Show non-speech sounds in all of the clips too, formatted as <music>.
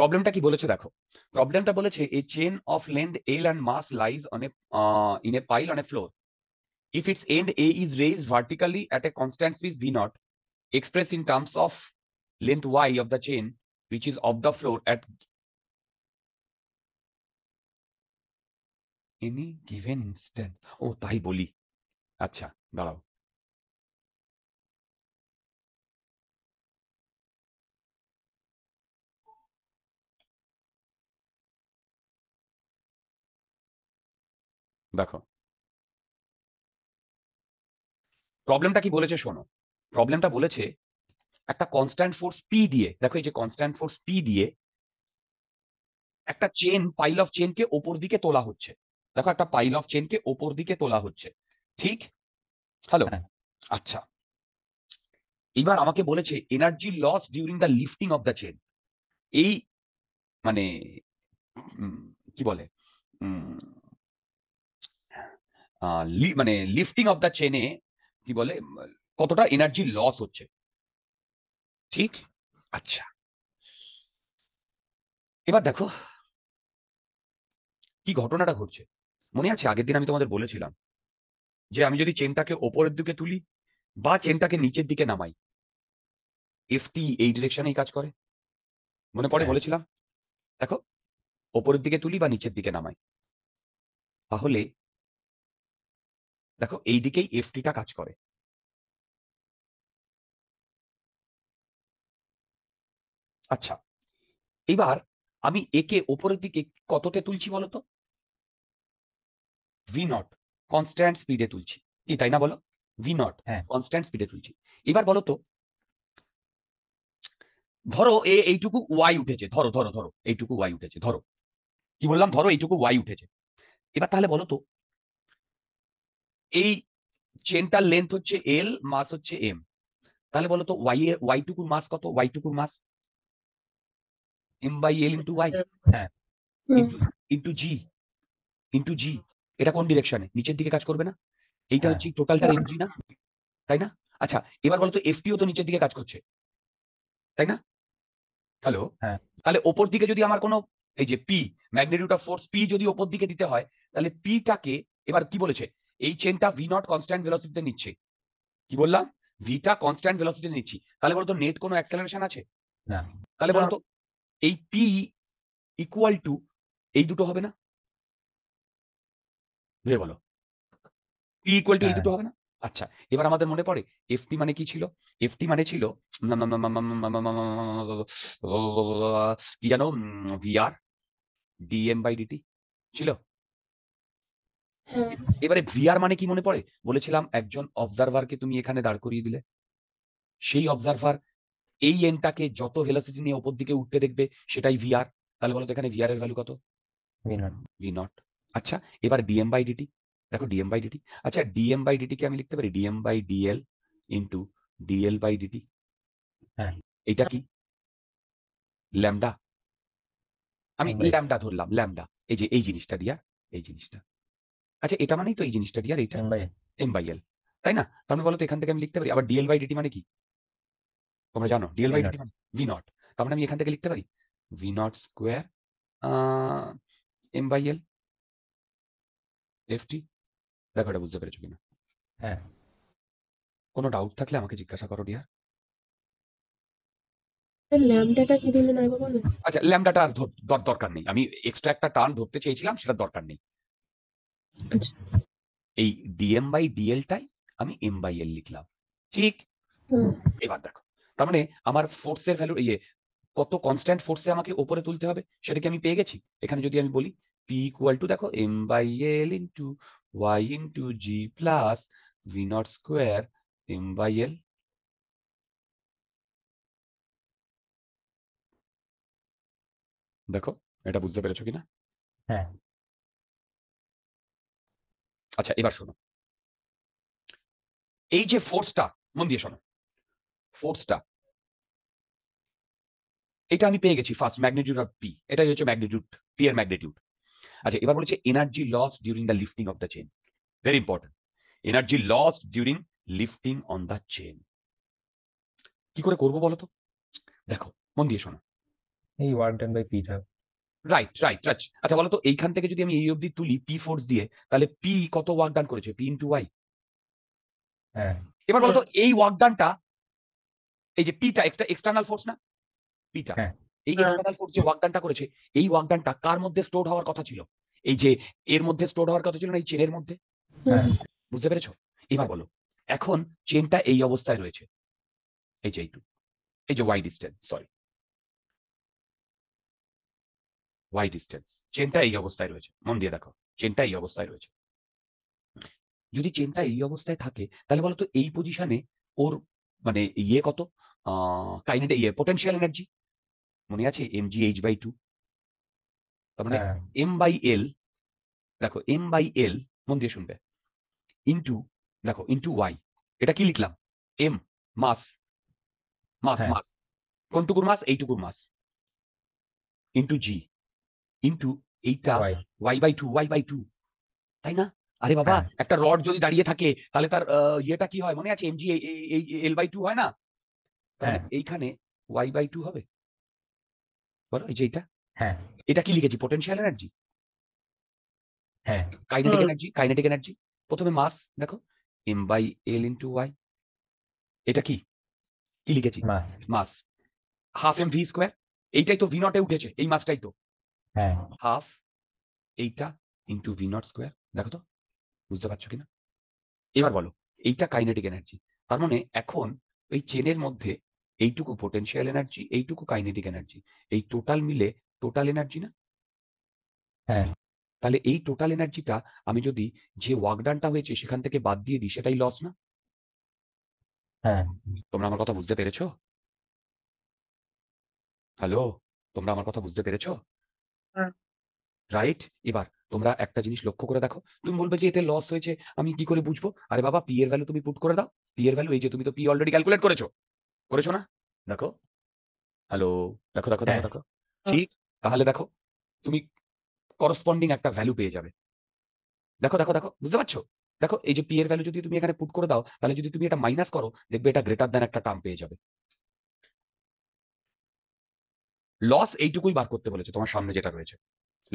প্রবলেমটা কি বলেছে দেখো প্রবলেমটা বলেছে a chain of length L and mass lies on a in a pile on a floor if its end A is raised vertically at a constant space V naught, expressed in terms of length Y of the chain, which is of the floor at any given instant. ও তাই বলি আচ্ছা দাঁড়াও দেখো প্রবলেমটা কি বলেছে শোনো প্রবলেমটা বলেছে একটা কনস্ট্যান্ট ফোর্স পি দিয়ে দেখো এই যে কনস্ট্যান্ট ফোর্স পি দিয়ে একটা চেন পাইল অফ চেনকে ওপর দিকে তোলা হচ্ছে দেখো একটা পাইল অফ চেনকে ওপর দিকে তোলা হচ্ছে ঠিক হ্যালো আচ্ছা এবার আমাকে বলেছে energy loss during the lifting of the chain এই মানে কি বলে মানে লিফটিং অফ দ্য চেনে কি বলে কতটা এনার্জি লস হচ্ছে ঠিক আচ্ছা এবার দেখো কি ঘটনাটা ঘটছে মনে আছে আগের দিন আমি তোমাদের বলেছিলাম যে আমি যদি চেনটাকে ওপরের দিকে তুলি বা চেনটাকে নিচের দিকে নামাই এফটি এই ডিরেকশনেই কাজ করে মনে পড়ে হ্যাঁ। বলেছিলাম দেখো ওপরের দিকে তুলি বা নিচের দিকে নামাই তাহলে দেখো এই দিকেই এফটিটা কাজ করে আচ্ছা এবার আমি একে ওপরের দিকে কততে তুলছি বলতো ভি নট কনস্ট্যান্ট স্পিডে তুলছি কি তাই না বলো ভি নট হ্যাঁ কনস্ট্যান্ট স্পিডে তুলছি এবার বলো তো ধরো এ এইটুকু ওয়াই উঠেছে ধরো ধরো ধরো এইটুকু ওয়াই উঠেছে ধরো কি বললাম ধরো এইটুকু ওয়াই উঠেছে এবার তাহলে বলো তো এই চেনটার লেন্থ হচ্ছে এল মাস হচ্ছে এম তাহলে বলো তো ওয়াই এর ওয়াই টুকুর মাস কত ওয়াই টুকুর mass M by L into Y হ্যাঁ ইন্টু জি ইন্টু জি এটা কোন ডিরেকশনে নিচের দিকে কাজ করবে না এইটা হ্যাঁ। হচ্ছে টোটালটা এম জি না তাই না আচ্ছা এবার বলতো এফ টিও তো নিচের দিকে কাজ করছে তাই না হ্যালো হ্যাঁ তাহলে ওপর দিকে যদি আমার কোনো এই যে P magnitude of force P যদি ওপর দিকে দিতে হয় তাহলে পিটাকে এবার কি বলেছে এই চেনটা ভি নট কনস্ট্যান্ট ভেলোসিটিতে নিচ্ছে কি বললাম ভিটা কনস্ট্যান্ট ভেলোসিটিতে নিচ্ছি তাহলে বলতো নেট কোনো অ্যাক্সেলারেশন আছে না তাহলে বলতো এই পি ইকুয়াল টু এই দুটো হবে না ভেবে বলো পি ইকুয়াল টু এই দুটো হবে না আচ্ছা এবার আমাদের মনে পড়ে এফটি মানে কি ছিল এফটি মানে ছিল কি জানো ভিআর ডিএম বাই ডিটি ছিল এবারে ভিআর মানে কি মনে পড়ে বলেছিলাম একজন অবজারভারকে তুমি এখানে দাঁড় করিয়ে দিলে সেই অবজারভার এই এনটাকে যত ভেলোসিটি নিয়ে ওপর দিকে উঠতে দেখবে সেটাই ভিআর তাহলে বলো এখানে ভিআর এর ভ্যালু কত ভি নট আচ্ছা এবার ডিএম বাই ডিটি দেখো ডিএম বাই ডিটি আচ্ছা ডিএম বাই ডিটি কে আমি লিখতে পারি DM by DL into DL by DT এটা কি ল্যামডা আমি ল্যামডা ধরলাম ল্যামডা এই যে এই জিনিসটা দিয়া এই জিনিসটা আচ্ছা এটা মানেই তো এই জিনিসটা ডিয়ার এটা এম বাই এল তাই না তাহলে মানে বলো তো এখান থেকে আমি লিখতে পারি আবার ডিএল বাই ডিটি মানে কি তোমরা জানো ডিএল বাই ডিটি মানে ভি নট তারপরে আমি এখান থেকে লিখতে পারি V naught square M by L FT ব্যাপারটা বুঝতে পেরেছো কিনা হ্যাঁ কোনো ডাউট থাকলে আমাকে জিজ্ঞাসা করো ডিয়ার ল্যামডাটা আচ্ছা ল্যামডাটা আর দরকার নেই আমি এক্সট্রা একটা টার্ন ধরতে চেয়েছিলাম সেটা দরকার নেই আচ্ছা। এই ডিএম বাই ডিএলটাই আমি এম বাই এল লিখলাম ঠিক এবার দেখো তার মানে আমার ফোর্সের ভ্যালু ইয়ে কত কনস্ট্যান্ট ফোর্সে আমাকে ওপরে তুলতে হবে সেটা কি আমি পেয়ে গেছি এখানে যদি আমি বলি পি ইকুয়াল টু দেখো M by L into Y into G plus V naught square M by L দেখো এটা বুঝতে পেরেছো কিনা হ্যাঁ আচ্ছা এবার শোনো এই যে ফোর্সটা মন দিয়ে শোনো ফোর্সটা এটা আমি পেয়ে গেছি ফার্স্ট ম্যাগনিটিউড অফ পি এটাই হচ্ছে ম্যাগনিটিউড পি এর ম্যাগনিটিউড আচ্ছা এবার বলেছে energy loss during the lifting of the chain very important energy loss during lifting on the chain কি করে করবো বলো তো দেখো মন দিয়ে শোনো এই work done by Peter right right right আচ্ছা বলো তো এইখান থেকে যদি আমি এই অবধি তুলি পি ফোর্স দিয়ে তাহলে পি কত ওয়ার্ক ডান করেছে পি ইন্টু ওয়াই এবার বলতো এই ওয়ার্ক ডানটা এই যে পিটা এক্সটার্নাল ফোর্স না পিটা হ্যাঁ। এই এক্সটার্নাল হ্যাঁ। ফোর্স যে ওয়ার্ক ডানটা করেছে এই ওয়ার্ক ডানটা কার মধ্যে স্টোর হওয়ার কথা ছিল এই যে এর মধ্যে স্টোর হওয়ার কথা ছিল না এই চেনের মধ্যে হ্যাঁ। বুঝতে পেরেছো এবার বলো এখন চেনটা এই অবস্থায় রয়েছে এই যে এই যে Y distance sorry Y distance চেনটা এই অবস্থায় রয়েছে মন দিয়ে দেখো চেনটা এই অবস্থায় রয়েছে যদি চেনটা এই অবস্থায় থাকে তাহলে বলতো এই পজিশনে ওর মানে ইয়ে কত কাইনেটিক ইয়ে পটেনশিয়াল এনার্জি মনে আছে তার মানে এল হ্যাঁ। দেখো মন দিয়ে শুনবে ইন্টু দেখো ইনটু ওয়াই এটা কি লিখলাম এম মাস মাস মাস কোনটুকুর মাস এইটুকুর মাস ইন্টু জি ইন্টু এইটা Y by two Y by two তাই না আরে বাবা হ্যাঁ। একটা রড যদি দাঁড়িয়ে থাকে তাহলে তার ইয়েটা কি হয় মনে আছে এমজি এল বাই টু হয় না মানে হ্যাঁ। এইখানে ওয়াই বাই টু হবে বলো এই যে এটা হ্যাঁ এটা কি লিখেছি পটেনশিয়াল এনার্জি হ্যাঁ কাইনেটিক এনার্জি কাইনেটিক এনার্জি প্রথমে মাস দেখো M by L into Y এটা কি কি লিখেছি mass mass half M V square এইটাই তো ভি নটে উঠেছে এই মাসটাই তো হ্যাঁ। হাফ এইটা ইন্টু ভি নট স্কোয়ার দেখো তো বুঝতে পারছো কিনা এবার বলো এইটা কাইনেটিক এনার্জি তার মানে এখন ওই চেনের মধ্যে এইটুকু পোটেনশিয়াল এনার্জি এইটুকু কাইনেটিক এনার্জি এই টোটাল মিলে টোটাল এনার্জি না হ্যাঁ তাহলে এই টোটাল এনার্জিটা আমি যদি যে ওয়াকডানটা হয়েছে সেখান থেকে বাদ দিয়ে দিই সেটাই লস না হ্যাঁ তোমরা আমার কথা বুঝতে পেরেছো হ্যালো তোমরা আমার কথা বুঝতে পেরেছো রাইট? হ্যাঁ। এবার তোমরা একটা জিনিস লক্ষ্য করে দেখো। তুমি বলবে যে এতে লস হয়েছে আমি কি করে বুঝবো? আরে বাবা পি এর ভ্যালু তুমি পুট করে দাও। পি এর ভ্যালু এই যে তুমি তো পি অলরেডি ক্যালকুলেট করেছো। করেছো না? দেখো। হ্যালো। দেখো, দেখো, দেখো, হ্যাঁ। দেখো। হ্যাঁ। ঠিক। তাহলে দেখো তুমি করসপন্ডিং একটা ভ্যালু পেয়ে যাবে। দেখো, দেখো, দেখো। বুঝতে পারছো? দেখো এই যে পি এর ভ্যালু যদি তুমি এখানে পুট করে দাও, তাহলে যদি তুমি এটা মাইনাস করো, দেখবে এটা গ্রেটার দ্যান একটা টার্ম পেয়ে যাবে। লস এইটুকুই বার করতে বলেছে তোমার সামনে যেটা রয়েছে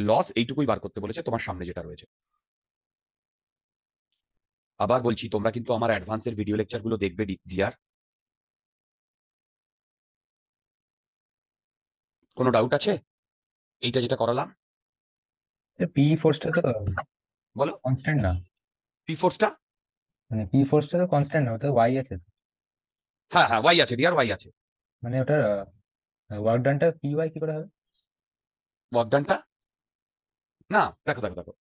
লস এইটুকুই বার করতে বলেছে তোমার সামনে যেটা রয়েছে আবার বলছি তোমরা কিন্তু আমার অ্যাডভান্সের ভিডিও লেকচারগুলো দেখবে ডিয়ার কোনো ডাউট আছে এইটা যেটা করালাম পি ফোর্সটা তো বলো কনস্ট্যান্ট না পি ফোর্সটা মানে পি ফোর্সটা তো কনস্ট্যান্ট না ওটা ওয়াই আছে হ্যাঁ হ্যাঁ ওয়াই আছে ডিয়ার ওয়াই আছে মানে ওটা ওয়ার্ক ডানটা পি ওয়াই কি করে হবে ওয়ার্ক ডানটা না দেখো দেখো দেখো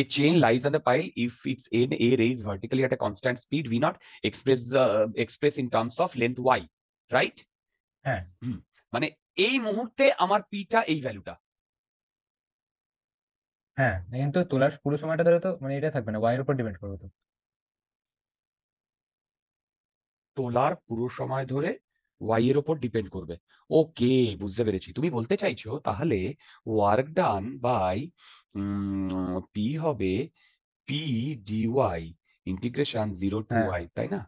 A chain lies on the pile if its end A raised vertically at a constant speed V naught express uh, express in terms of length y, right? হ্যাঁ মানে এই মুহূর্তে আমার পিটা এই ভ্যালুটা হ্যাঁ কিন্তু তোলার পুরো সময়টা ধরে তো মানে এটা থাকবে না y এর উপর ডিপেন্ড করবে তো তোলার পুরো সময় ধরে ওয়াই এর ওপর ডিপেন্ড করবে ওকে বুঝতে পেরেছি তুমি বলতে চাইছো তাহলে ওয়ার্ক ডান বাই পি হবে P DY integration zero to Y তাই না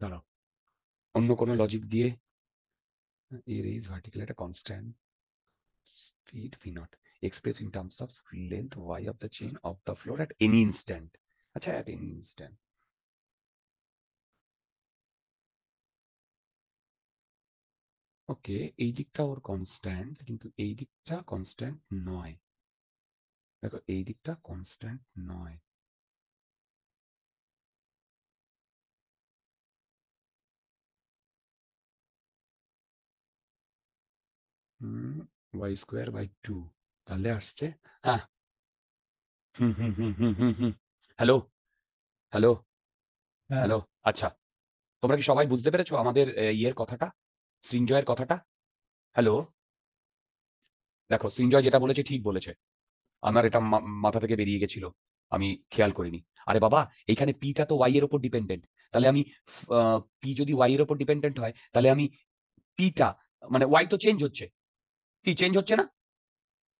দাঁড়াও অন্য কোনো লজিক দিয়ে এর ইজ ভার্টিক্যাল একটা constant speed v naught expressed in terms of length y of the chain of the floor at any instant আচ্ছা অ্যাট ইনস্ট্যান্ট ওকে এই দিকটা ওর কনস্ট্যান্ট কিন্তু এই দিকটা কনস্ট্যান্ট নয় দেখো এই দিকটা কনস্ট্যান্ট নয় ওয়াই স্কোয়ার বাই টু তাহলে আসছে হ্যাঁ হুম হুম হুম হুম হুম হুম হ্যালো হ্যালো হ্যাঁ। হ্যালো আচ্ছা তোমরা কি সবাই বুঝতে পেরেছো আমাদের ইয়ের কথাটা সৃঞ্জয়ের কথাটা হ্যালো দেখো সৃঞ্জয় যেটা বলেছে ঠিক বলেছে আমার এটা মাথা থেকে বেরিয়ে গেছিল আমি খেয়াল করিনি আরে বাবা এইখানে পিটা তো ওয়াই এর উপর ডিপেন্ডেন্ট তাহলে আমি পি যদি ওয়াই এর উপর ডিপেন্ডেন্ট হয় তাহলে আমি পিটা মানে ওয়াই তো চেঞ্জ হচ্ছে পি চেঞ্জ হচ্ছে না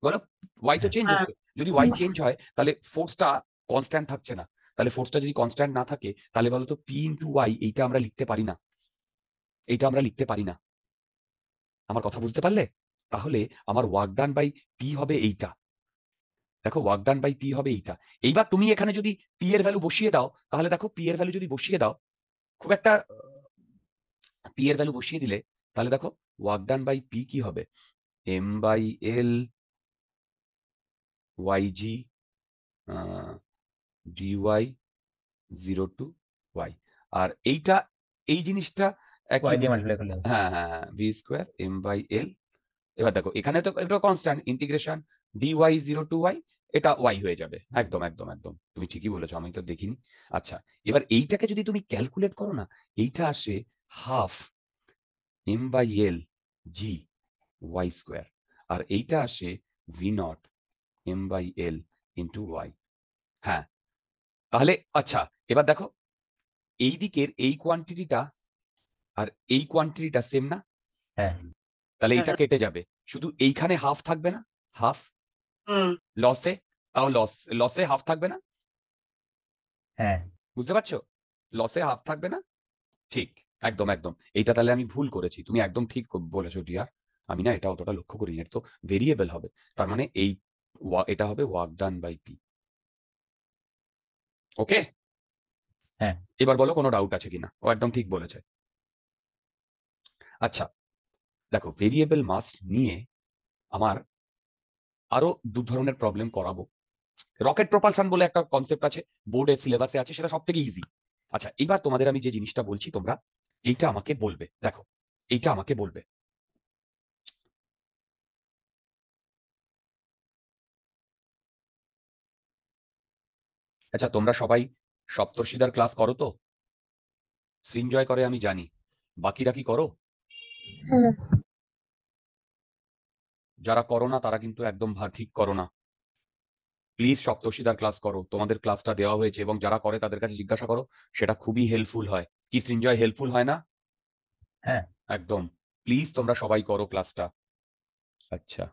বলো ওয়াই তো চেঞ্জ হ্যাঁ, হচ্ছে যদি ওয়াই চেঞ্জ হয় তাহলে ফোর্সটা কনস্ট্যান্ট থাকছে না তাহলে ফোর্সটা যদি কনস্ট্যান্ট না থাকে তাহলে বলতো পি ইন্টু ওয়াই এইটা আমরা লিখতে পারি না এইটা আমরা লিখতে পারি না আমার কথা বুঝতে পারলে তাহলে আমার ওয়ার্ক ডান বাই পি হবে এইটা দেখো ওয়ার্ক ডান বাই পি হবে এইটা এইবার তুমি এখানে যদি পি এর ভ্যালু বসিয়ে দাও তাহলে দেখো পি এর ভ্যালু যদি বসিয়ে দাও খুব একটা পি এর ভ্যালু বসিয়ে দিলে তাহলে দেখো ওয়ার্ক ডান বাই পি কি হবে M by L Y G DY zero to Y আর এইটা এই জিনিসটা হ্যাঁ হ্যাঁ V square M by L এবার দেখো এখানে তো এটা constant integration D Y zero to Y এটা ওয়াই হয়ে যাবে একদম একদম একদম তুমি ঠিকই বলেছো আমি তো দেখিনি আচ্ছা এবার এইটাকে যদি তুমি ক্যালকুলেট করো না এইটা আসে half M by L G Y square আর এইটা আসে V naught M by L into Y হ্যাঁ তাহলে আচ্ছা এবার দেখো এই দিকের এই কোয়ান্টিটিটা আর এই কোয়ান্টিটিটা সেম না হ্যাঁ তাহলে হ্যাঁ। এটা কেটে যাবে শুধু এইখানে হাফ থাকবে না হাফ লসে তাও লস লসে হাফ থাকবে না হ্যাঁ বুঝতে পারছো লসে হাফ থাকবে না ঠিক একদম একদম এইটা তাহলে আমি ভুল করেছি তুমি একদম ঠিক বলেছো টিয়া আমি না এটা অতটা লক্ষ্য করিনি তো ভেরিয়েবল হবে তার মানে এই এটা হবে work done by P okay হ্যাঁ এবার বলো কোনো ডাউট আছে কিনা ও একদম ঠিক বলেছে আচ্ছা দেখো ভেরিয়েবল মাস নিয়ে আমার আরো দু ধরনের প্রবলেম করাবো রকেট প্রপালশন বলে একটা কনসেপ্ট আছে বোর্ডের সিলেবাসে আছে সেটা সব থেকে ইজি আচ্ছা এবার তোমাদের আমি যে জিনিসটা বলছি তোমরা এইটা আমাকে বলবে দেখো এইটা আমাকে বলবে আচ্ছা তোমরা সবাই সপ্তর্ষিদার ক্লাস করো তো সৃঞ্জয় করে আমি জানি বাকিরা কি করো হ্যাঁ। যারা করো না তারা কিন্তু একদম ঠিক করো না প্লিজ সপ্তর্ষিদার ক্লাস করো তোমাদের ক্লাসটা দেওয়া হয়েছে এবং যারা করে তাদের কাছে জিজ্ঞাসা করো সেটা খুবই হেল্পফুল হয় কি সিনজয় হেল্পফুল হয় না হ্যাঁ একদম প্লিজ তোমরা সবাই করো ক্লাসটা আচ্ছা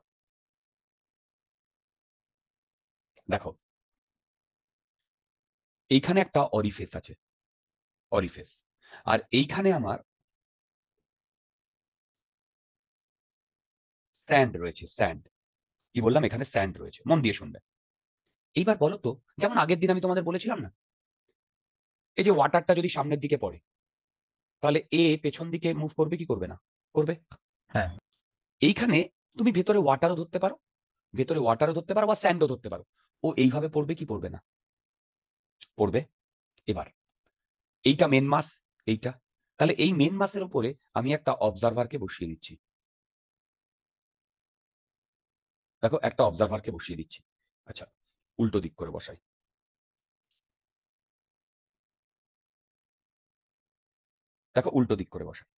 দেখো এইখানে একটা অরিফেস আছে অরিফেস আর এইখানে আমার স্যান্ড রয়েছে স্যান্ড কি বললাম এখানে স্যান্ড রয়েছে মন দিয়ে শুনবে এইবার বলো তো যেমন আগের দিন আমি তোমাদের বলেছিলাম না এই যে ওয়াটারটা যদি সামনের দিকে পড়ে তাহলে এ পেছন দিকে মুভ করবে কি করবে না করবে হ্যাঁ এইখানে তুমি ভেতরে ওয়াটারও ধরতে পারো ভেতরে ওয়াটারও ধরতে পারো বা স্যান্ডও ধরতে পারো ও এইভাবে পড়বে কি পড়বে না পড়বে এবার এইটা মেন মাস এইটা তাহলে এই মেন মাসের উপরে আমি একটা অবজারভারকে বসিয়ে দিচ্ছি দেখো একটা অবজারভারকে বসিয়ে দিচ্ছি আচ্ছা উল্টো দিক করে বসাই দেখো উল্টো দিক করে বসাই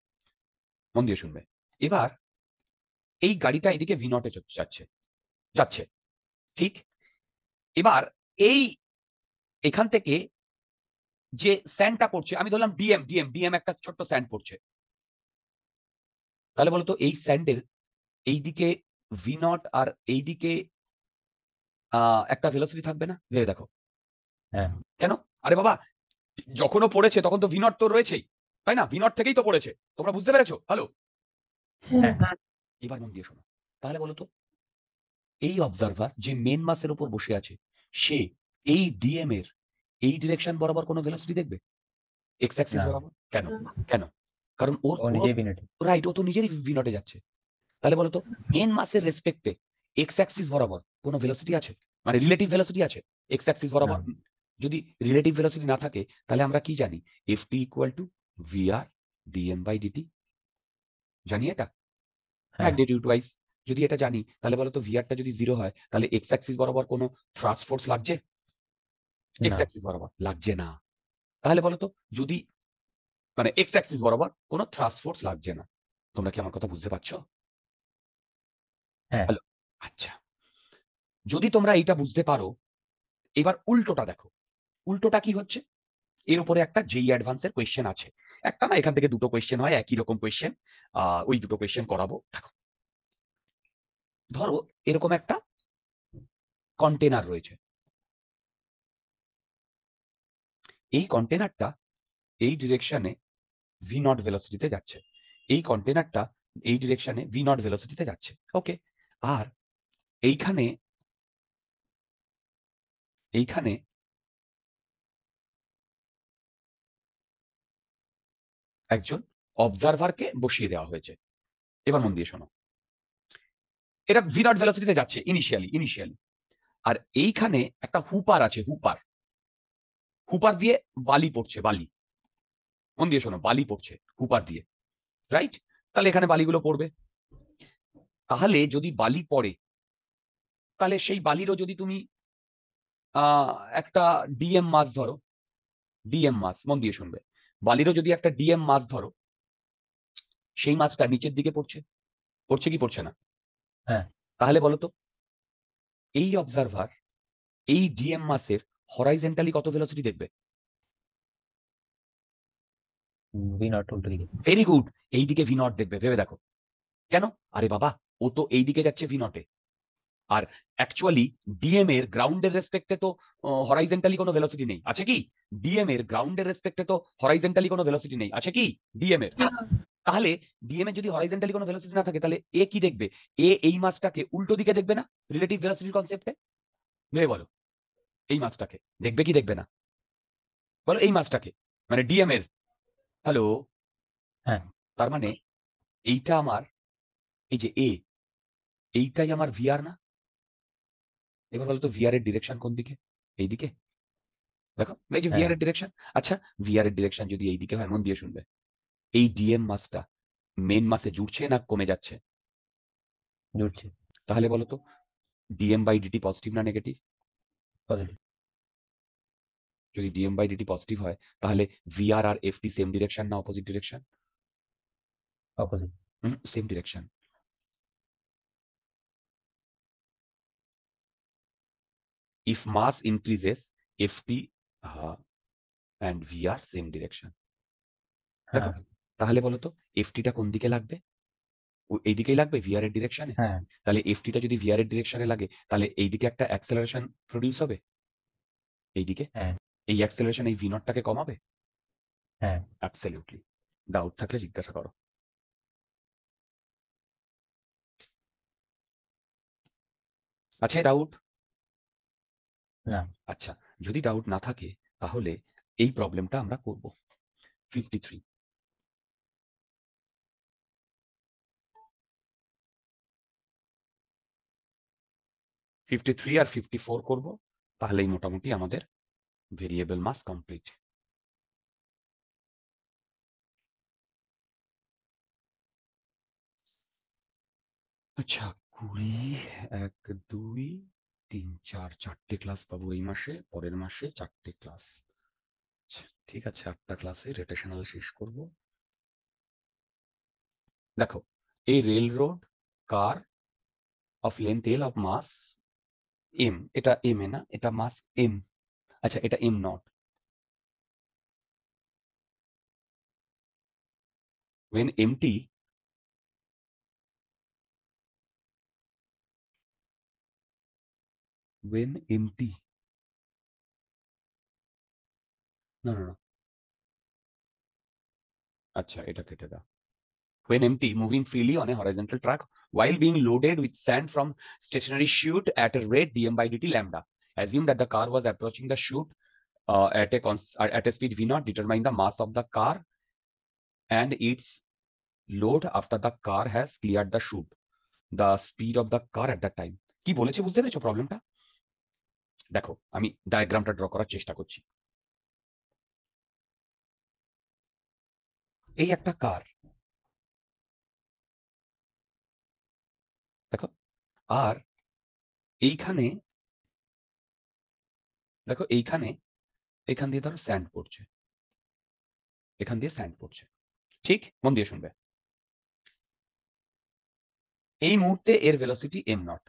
মন দিয়ে শুনবে এবার এই গাড়িটা এদিকে ভিনটে যাচ্ছে যাচ্ছে ঠিক এবার এই এখান থেকে যে স্যান্ডটা পড়ছে আমি ধরলাম ডিএম ডিএম ডিএম একটা ছোট্ট স্যান্ড পড়ছে তাহলে বলতো এই স্যান্ডের এই দিকে ভি নট আর এই দিকে একটা ভেলোসিটি থাকবে না ভেবে দেখো হ্যাঁ কেন আরে বাবা যখনও পড়েছে তখন তো ভি নট তো রয়েছেই তাই না ভি নট থেকেই তো পড়েছে তোমরা বুঝতে পেরেছো হ্যালো হ্যাঁ। এবার মন দিয়ে শোনো তাহলে বলতো এই অবজারভার যে মেন মাসের উপর বসে আছে সে এই ডিএম এর এই ডিরেকশন বরাবর কোনো ভেলোসিটি দেখবে এক্স অ্যাক্সিস বরাবর কেন কেন কারণ ওর রাইট ও তো নিজেরই ভিনটে যাচ্ছে তাহলে বলো তো এন মাসের রেসপেক্টে এক্স অ্যাক্সিস বরাবর কোনো ভেলোসিটি আছে মানে রিলেটিভ ভেলোসিটি আছে এক্স অ্যাক্সিস বরাবর যদি রিলেটিভ ভেলোসিটি না থাকে তাহলে আমরা কি জানি F T equal to V R DM by DT জানি এটা ম্যাগনিটিউড ওয়াইজ যদি এটা জানি তাহলে বলো তো ভিআরটা যদি জিরো হয় তাহলে এক্স অ্যাক্সিস বরাবর কোনো থ্রাস্ট ফোর্স লাগছে এক্স বরাবর লাগছে না তাহলে বলো তো যদি মানে এক্স অ্যাক্সিস বরাবর কোনো থ্রাস ফোর্স লাগছে না তোমরা কি আমার কথা বুঝতে পারছো হ্যাঁ। হ্যালো আচ্ছা যদি তোমরা এইটা বুঝতে পারো এবার উল্টোটা দেখো উল্টোটা কি হচ্ছে এর উপরে একটা জেই অ্যাডভান্সের কোয়েশ্চেন আছে একটা না এখান থেকে দুটো কোয়েশ্চেন হয় একই রকম কোয়েশ্চেন ওই দুটো কোয়েশ্চেন করাবো দেখো ধরো এরকম একটা কন্টেনার রয়েছে এই কন্টেনারটা এই ডিরেকশনে ভি নট ভেলোসিটিতে যাচ্ছে এই কন্টেনারটা এই ডিরেকশনে ভি নট ভেলোসিটিতে যাচ্ছে ওকে আর এইখানে এইখানে একজন অবজারভারকে বসিয়ে দেওয়া হয়েছে এবার মন দিয়ে শোনো এটা ভি নট ভেলোসিটিতে যাচ্ছে ইনিশিয়ালি ইনিশিয়ালি আর এইখানে একটা হুপার আছে হুপার হুপার দিয়ে বালি পড়ছে বালি মন দিয়ে শোনো বালি পড়ছে হুপার দিয়ে রাইট তাহলে এখানে বালিগুলো পড়বে তাহলে যদি বালি পড়ে তাহলে সেই বালিরও যদি তুমি একটা ডিএম মাছ ধরো ডিএম মাছ মন দিয়ে শুনবে বালিরও যদি একটা ডিএম মাছ ধরো সেই মাছটা নিচের দিকে পড়ছে পড়ছে কি পড়ছে না হ্যাঁ তাহলে বলতো এই অবজারভার এই ডিএম মাসের হরাইজেন্টালি কত ভেলোসিটি দেখবে ভেরি গুড এইদিকে ভি নট দেখবে ভেবে দেখো কেন আরে বাবা ও তো এইদিকে যাচ্ছে ভি নটে আর অ্যাকচুয়ালি ডিএম এর গ্রাউন্ডের রেসপেক্টে তো হরাইজেন্টালি কোনো ভেলোসিটি নেই আছে কি ডিএম এর গ্রাউন্ডের রেসপেক্টে তো হরাইজেন্টালি কোনো ভেলোসিটি নেই আছে কি ডিএম এর হ্যাঁ। তাহলে ডিএম এর যদি হরাইজেন্টালি কোনো ভেলোসিটি না থাকে তাহলে এ কি দেখবে এ এই মাসটাকে উল্টো দিকে দেখবে না রিলেটিভ ভেলোসিটির কনসেপ্টে ভেবে বলো এই মাছটাকে দেখবে কি দেখবে না বলো এই মাছটাকে মানে ডিএম এর হ্যালো হ্যাঁ তার মানে এইটা আমার এই যে এ এইটাই আমার ভিআর না এবার বলতো ভিআর এর ডিরেকশন কোন দিকে এইদিকে দেখো এই যে ভিআর হ্যাঁ। এর ডিরেকশন আচ্ছা ভিআর এর ডিরেকশন যদি এই দিকে হয় মন দিয়ে শুনবে এই ডিএম মাসটা মেন মাসে জুড়ছে না কমে যাচ্ছে জুড়ছে তাহলে বলতো ডিএম বাই ডিটি পজিটিভ না নেগেটিভ পজিটিভ যদি ডিএম বাই ডিটি পজিটিভ হয় তাহলে ভিআর আর টি সেম ডিরেকশন না opposite direction opposite same direction mass mass increases ft uh, and vr same direction তাহলে বলো তো টিটা কোন দিকে লাগবে এইদিকেই লাগবে ভিআর এর ডিরেকশনে হ্যাঁ। তাহলে টিটা যদি ভিআর এর ডিরেকশনে লাগে তাহলে এইদিকে একটা অ্যাক্সেলারেশন প্রডিউস হবে এইদিকে হ্যাঁ। এই অ্যাক্সেলারেশন এই ভিনটটাকে কমাবে হ্যাঁ অ্যাবসলিউটলি ডাউট থাকলে জিজ্ঞাসা করো আচ্ছা ডাউট না আচ্ছা যদি ডাউট না থাকে তাহলে এই প্রবলেমটা আমরা করব ফিফটি থ্রি ফিফটি থ্রি আর ফিফটি ফোর করবো তাহলেই মোটামুটি আমাদের variable mass complete. আচ্ছা কুড়ি এক দুই তিন চার চারটে ক্লাস পাবো এই মাসে পরের মাসে চারটে ক্লাস আচ্ছা, ঠিক আছে আটটা ক্লাসে রেটেশনাল শেষ করব দেখো এই rail road car of length L of mass M এটা এম এ না এটা মাস এম আচ্ছা এটা M naught when empty when empty no no no acha eta kete dao when empty moving freely on a horizontal track while being loaded with sand from stationary chute at a rate dm by dt lambda assume that the car was approaching the chute uh, at a at a speed v0 determine the mass of the car and its load after the car has cleared the chute the speed of the car at that time কি বলেছে বুঝতে পেরেছো প্রবলেমটা দেখো আমি ডায়াগ্রামটা draw করার চেষ্টা করছি এই একটা কার দেখো আর এইখানে দেখো এইখানে এখান দিয়ে ধরো স্যান্ড পড়ছে এখান দিয়ে স্যান্ড পড়ছে ঠিক মন দিয়ে শুনবে এই মুহূর্তে এর ভেলোসিটি এম নট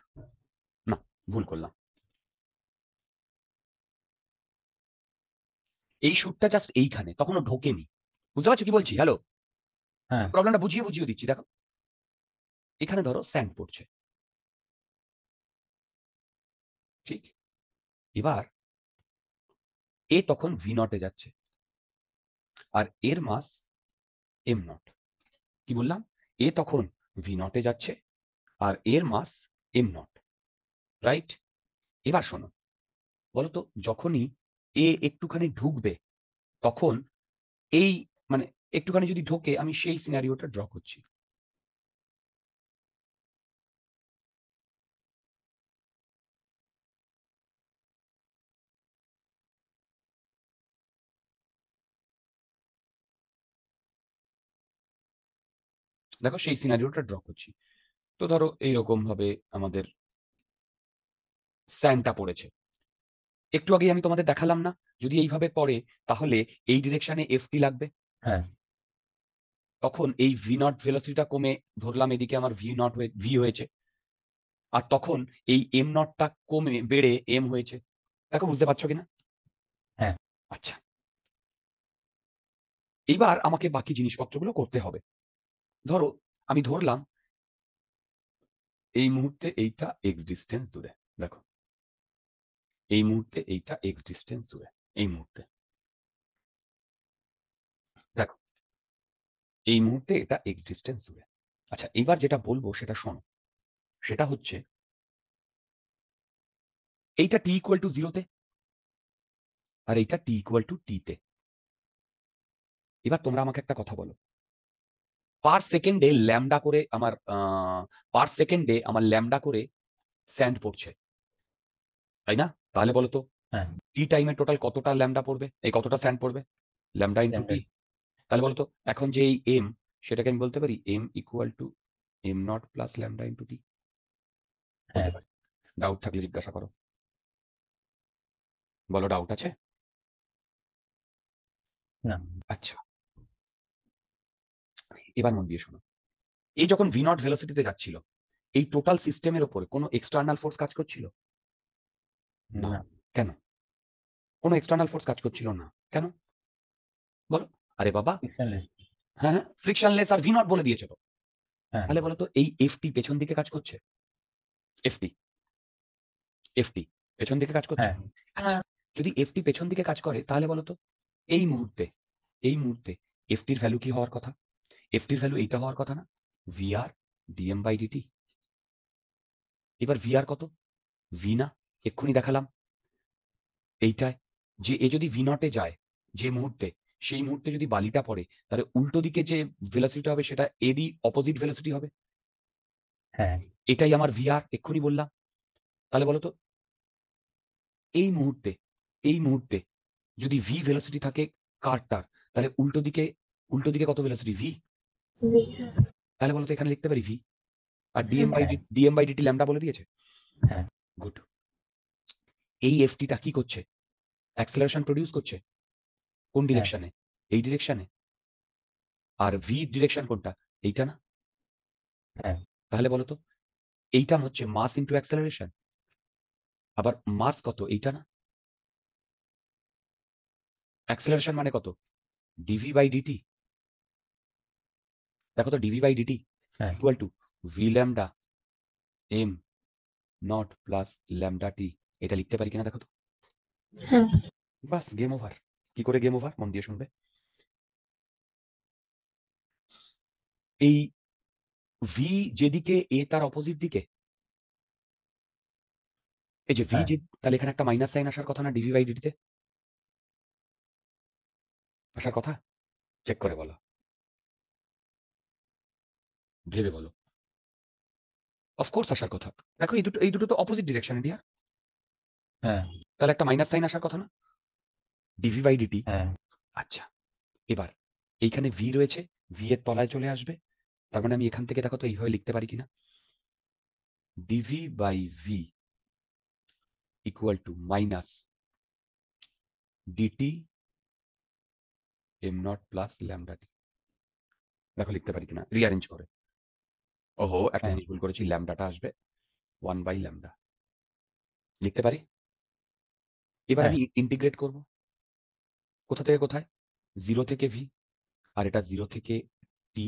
না ভুল করলাম এই শুটটা জাস্ট এইখানে তখনও ঢোকেনি বুঝতে পারছো কি বলছি হ্যালো হ্যাঁ প্রবলেমটা বুঝিয়ে বুঝিয়ে দিচ্ছি দেখো এখানে ধরো স্যান্ড পড়ছে ঠিক এবার এ তখন ভি নটে যাচ্ছে আর এর মাস এম নট কি বললাম এ তখন ভি নটে যাচ্ছে আর এর মাস এম নট রাইট এবার শোনো বলতো যখনই এ একটুখানি ঢুকবে তখন এই মানে একটুখানি যদি ঢোকে আমি সেই সিনারিওটা ড্র করছি দেখো সেই সিনারিওটা ড্র করছি তো ধরো এইরকম ভাবে আমাদের স্যান্ডটা পড়েছে একটু আগে আমি তোমাদের দেখালাম না যদি এইভাবে পড়ে তাহলে এই ডিরেকশনে এফ টি লাগবে হ্যাঁ তখন এই ভি নট ভেলোসিটিটা কমে ধরলাম এদিকে আমার ভি নট হয়ে ভি হয়েছে আর তখন এই এম নটটা কমে বেড়ে এম হয়েছে দেখো বুঝতে পারছো কিনা হ্যাঁ আচ্ছা এবার আমাকে বাকি জিনিসপত্রগুলো করতে হবে ধরো আমি ধরলাম এই মুহূর্তে এইটা এক্স ডিস্টেন্স দূরে দেখো এই মুহূর্তে এইটা এক্স ডিস্টেন্স দূরে এই মুহূর্তে দেখো এই মুহূর্তে এটা এক্স ডিস্টেন্স দূরে আচ্ছা এবার যেটা বলবো সেটা শোনো সেটা হচ্ছে এইটা টি ইকুয়াল টু জিরোতে আর এইটা টি ইকুয়াল টু টিতে এবার তোমরা আমাকে একটা কথা বলো পার সেকেন্ডে ল্যামডা করে আমার পার সেকেন্ডে আমার ল্যামডা করে স্যান্ড পড়ছে তাই না তাহলে বলো তো টি টাইমে টোটাল কতটা ল্যামডা পড়বে এই কতটা স্যান্ড পড়বে ল্যামডা ইন টি তাহলে বলতো এখন যে এই এম সেটাকে আমি বলতে পারি M equal to M naught plus lambda to T doubt থাকলে জিজ্ঞাসা করো বলো ডাউট আছে আচ্ছা এবার মন দিয়ে শোনো এই যখন ভি নট ভেলোসিটিতে যাচ্ছিল এই টোটাল সিস্টেমের ওপরে কোনো এক্সটার্নাল ফোর্স কাজ করছিল না কেন কোনো এক্সটার্নাল ফোর্স কাজ করছিল না কেন বলো আরে বাবা হ্যাঁ ফ্রিকশনলেস হ্যাঁ। আর ভি নট বলে দিয়েছে তো হ্যাঁ। তাহলে বলো তো এই এফটি পেছন দিকে কাজ করছে এফটি এফটি পেছন দিকে কাজ করছে হ্যাঁ। আচ্ছা যদি এফটি পেছন দিকে কাজ করে তাহলে বলো তো এই মুহূর্তে এই মুহূর্তে এফটির ভ্যালু কি হওয়ার কথা এফ ডি ভ্যালু এইটা হওয়ার কথা না V R DM by DT এবার ভি আর কত ভি না এক্ষুনি দেখালাম এইটায় যে এ যদি ভি নটে যায় যে মুহূর্তে সেই মুহূর্তে যদি বালিটা পড়ে তাহলে উল্টো দিকে যে ভেলোসিটি হবে সেটা এদি অপোজিট ভেলোসিটি হবে হ্যাঁ এটাই আমার ভি আর এক্ষুনি বললাম তাহলে বলো তো এই মুহূর্তে এই মুহূর্তে যদি ভি ভেলোসিটি থাকে কারটার তাহলে উল্টো দিকে উল্টো দিকে কত ভেলোসিটি ভি তাহলে বলতো এখানে লিখতে পারি V R DM by DM by DT lambda বলে দিয়েছে হ্যাঁ গুড এই এফটিটা কি করছে অ্যাক্সেলারেশন প্রডিউস করছে কোন ডিরেকশনে হ্যাঁ। এই ডিরেকশনে আর ভি ডিরেকশন কোনটা এইটা না হ্যাঁ তাহলে বলতো এইটা হচ্ছে মাস ইনটু অ্যাক্সেলারেশন আবার মাস কত এইটা না অ্যাক্সেলারেশন মানে কত ডিভি বাই ডিটি দেখো তো DV by DT equal to V lambda M naught plus lambda T এটা লিখতে পারি কিনা দেখো তো হ্যাঁ। বাস গেম ওভার কি করে গেম ওভার মন দিয়ে শুনবে এই ভি যেদিকে এ তার অপোজিট দিকে এই যে ভি হ্যাঁ। যে তাহলে এখানে একটা মাইনাস সাইন আসার কথা না ডিভি বাই ডিটিতে আসার কথা চেক করে বলো ভেবে বলো অফকোর্স আসার কথা দেখো এই দুটো এই দুটো তো অপোজিট ডিরেকশন ইন্ডিয়া হ্যাঁ তাহলে একটা মাইনাস সাইন আসার কথা না ডিভি বাই ডিটি আচ্ছা এবার এইখানে ভি রয়েছে ভি এর তলায় চলে আসবে তার মানে আমি এখান থেকে দেখো তো এইভাবে লিখতে পারি কিনা DV by V equal to minus DT M naught plus lambda T দেখো লিখতে পারি কিনা রিঅ্যারেঞ্জ করে ওহো একটা হ্যাঁ। জিনিস ভুল করেছি ল্যামডাটা আসবে ওয়ান বাই ল্যামডা লিখতে পারি এবার হ্যাঁ। আমি ইন্টিগ্রেট করব কোথা থেকে কোথায় জিরো থেকে ভি আর এটা জিরো থেকে টি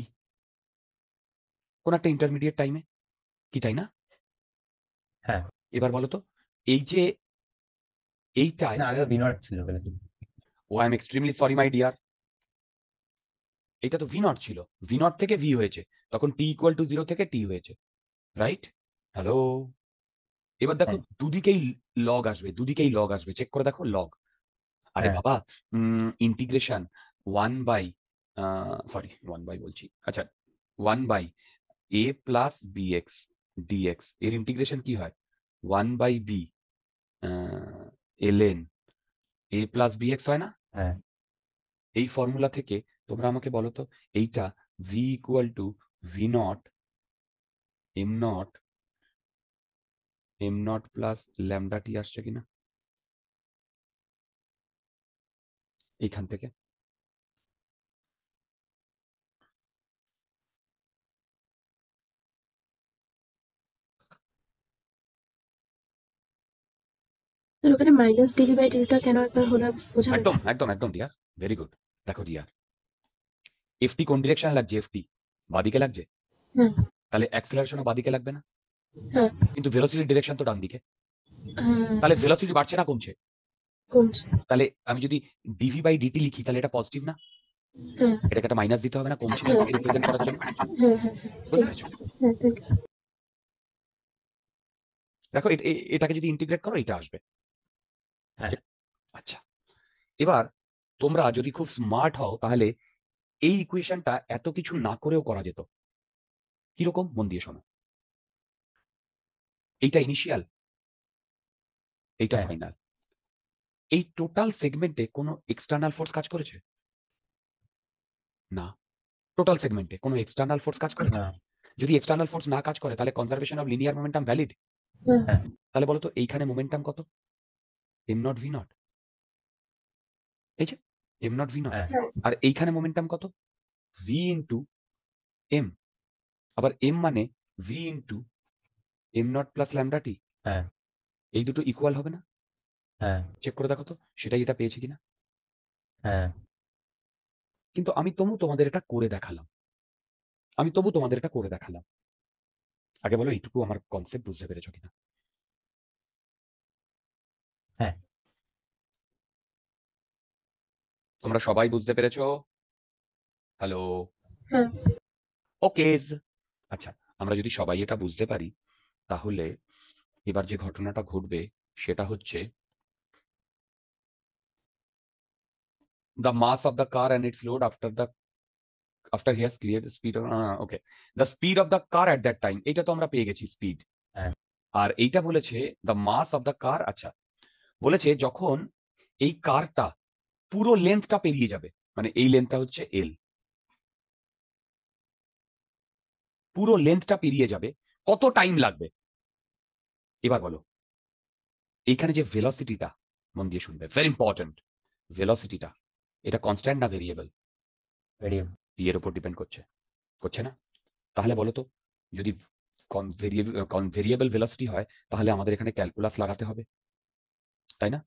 কোন একটা ইন্টারমিডিয়েট টাইমে কি তাই না হ্যাঁ এবার বলো তো এই যে এই না আগে নট ছিল ও I am extremely sorry my dear এটা তো ভি নট ছিল ভি নট থেকে ভি হয়েছে তখন টি ইকুয়াল টু জিরো থেকে টি হয়েছে রাইট হ্যালো এবার দেখো হ্যাঁ। দুদিকেই লগ আসবে দুদিকেই লগ আসবে চেক করে দেখো লগ আরে হ্যাঁ। বাবা integration one by sorry one by বলছি আচ্ছা one by A plus B X DX এর ইন্টিগ্রেশন কি হয় one by B LN A plus B X হয় না হ্যাঁ এই ফর্মুলা থেকে তোমরা আমাকে বলো তো এইটা V equal to v naught m naught m naught plus lambda T আসছে কিনা এখান থেকে একদম একদম একদম ডিয়ার ভেরি গুড দেখো ডিয়ার এফটি কোন ডিরেকশনে লাগছে এফটি বাদিকে লাগছে তাহলে অ্যাক্সেলারেশনও বাদিকে লাগবে না কিন্তু ভেলোসিটির ডিরেকশন তো ডান দিকে তাহলে ভেলোসিটি বাড়ছে না কমছে তাহলে আমি যদি ডিভি বাই ডিটি লিখি তাহলে এটা পজিটিভ না এটাকে একটা মাইনাস দিতে হবে না কমছে রিপ্রেজেন্ট করার জন্য দেখো এটাকে যদি ইন্টিগ্রেট করো এটা আসবে হ্যাঁ। আচ্ছা এবার তোমরা যদি খুব স্মার্ট হও তাহলে এই ইকুয়েশনটা এত কিছু না করেও করা যেত কিরকম মন দিয়ে শোনো এইটা ইনিশিয়াল এইটা ফাইনাল হ্যাঁ। এই টোটাল সেগমেন্টে কোনো এক্সটার্নাল ফোর্স কাজ করেছে না টোটাল সেগমেন্টে কোনো এক্সটার্নাল ফোর্স কাজ করে না যদি এক্সটার্নাল ফোর্স না কাজ করে তাহলে conservation of linear momentum valid তাহলে বলো তো এইখানে মোমেন্টাম কত এম নট ভি নট এই যে এম নট ভি নট আর এইখানে মোমেন্টাম কত ভি ইন্টু এম আবার এম মানে V into M naught plus lambda T এই দুটো ইকুয়াল হবে না হ্যাঁ চেক করে দেখো তো সেটাই এটা পেয়েছে কিনা হ্যাঁ কিন্তু আমি তবু তোমাদের এটা করে দেখালাম আমি তবু তোমাদের এটা করে দেখালাম আগে বলো এইটুকু আমার কনসেপ্ট বুঝতে পেরেছ কিনা হ্যাঁ তোমরা সবাই বুঝতে পেরেছ হ্যালো হ্যাঁ। ওকেজ আচ্ছা আমরা যদি সবাই এটা বুঝতে পারি তাহলে এবার যে ঘটনাটা ঘটবে সেটা হচ্ছে the mass of the car and its load after the after he's clear the speed okay the speed of the car at that time এটা তো আমরা পেয়ে গেছি স্পিড হ্যাঁ। আর এইটা বলেছে the mass of the car আচ্ছা বলেছে যখন এই কারটা পুরো লেন্থটা পেরিয়ে যাবে মানে এই লেন্থটা হচ্ছে এল পুরো লেন্থটা পেরিয়ে যাবে কত টাইম লাগবে এবার বলো এইখানে যে ভেলোসিটিটা মন দিয়ে শুনবে ভেরি ইম্পর্টেন্ট ভেলোসিটিটা এটা কনস্ট্যান্ট না ভেরিয়েবল এর উপর ডিপেন্ড করছে করছে না তাহলে বলো তো যদি ভেরিয়েবল ভেলোসিটি হয় তাহলে আমাদের এখানে ক্যালকুলাস লাগাতে হবে তাই না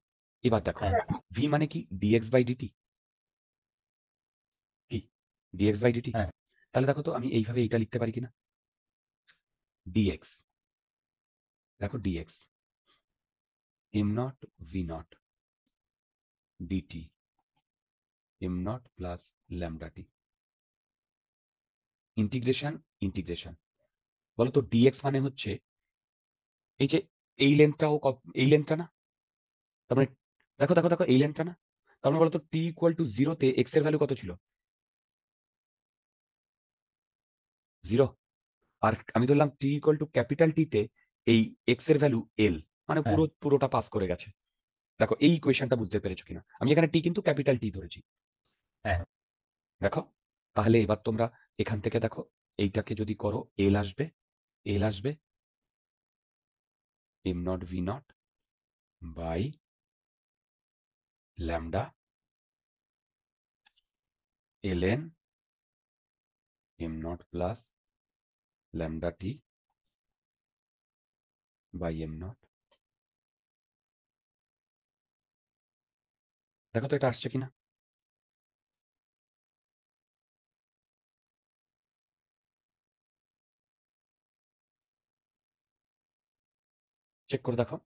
এবার দেখো ভি হ্যাঁ। মানে কি ডিএক্স বাই ডিটি কি ডিএক্স বাই ডিটি তাহলে দেখো তো আমি এইভাবে এইটা লিখতে পারি কিনা ডিএক্স দেখো DX M naught V naught DT M naught plus lambda T integration integration বলো তো ডিএক্স মানে হচ্ছে এই যে এই লেন্থটাও এই লেন্থটা না তার মানে দেখো দেখো দেখো এই লেন্থটা না তাহলে মানে বলতো টি ইকুয়াল টু জিরোতে এক্স এর ভ্যালু কত ছিল জিরো আর আমি ধরলাম T equal to capital T তে এই এক্স এর ভ্যালু এল মানে হ্যাঁ। পুরো পুরোটা পাস করে গেছে দেখো এই ইকুয়েশনটা বুঝতে পেরেছো কিনা আমি এখানে টি কিন্তু ক্যাপিটাল টি ধরেছি হ্যাঁ দেখো তাহলে এবার তোমরা এখান থেকে দেখো এইটাকে যদি করো এল আসবে এল আসবে M naught V naught by lambda ln m naught plus lambda t by m naught দেখো তো এটা আসছে কিনা চেক করে দেখো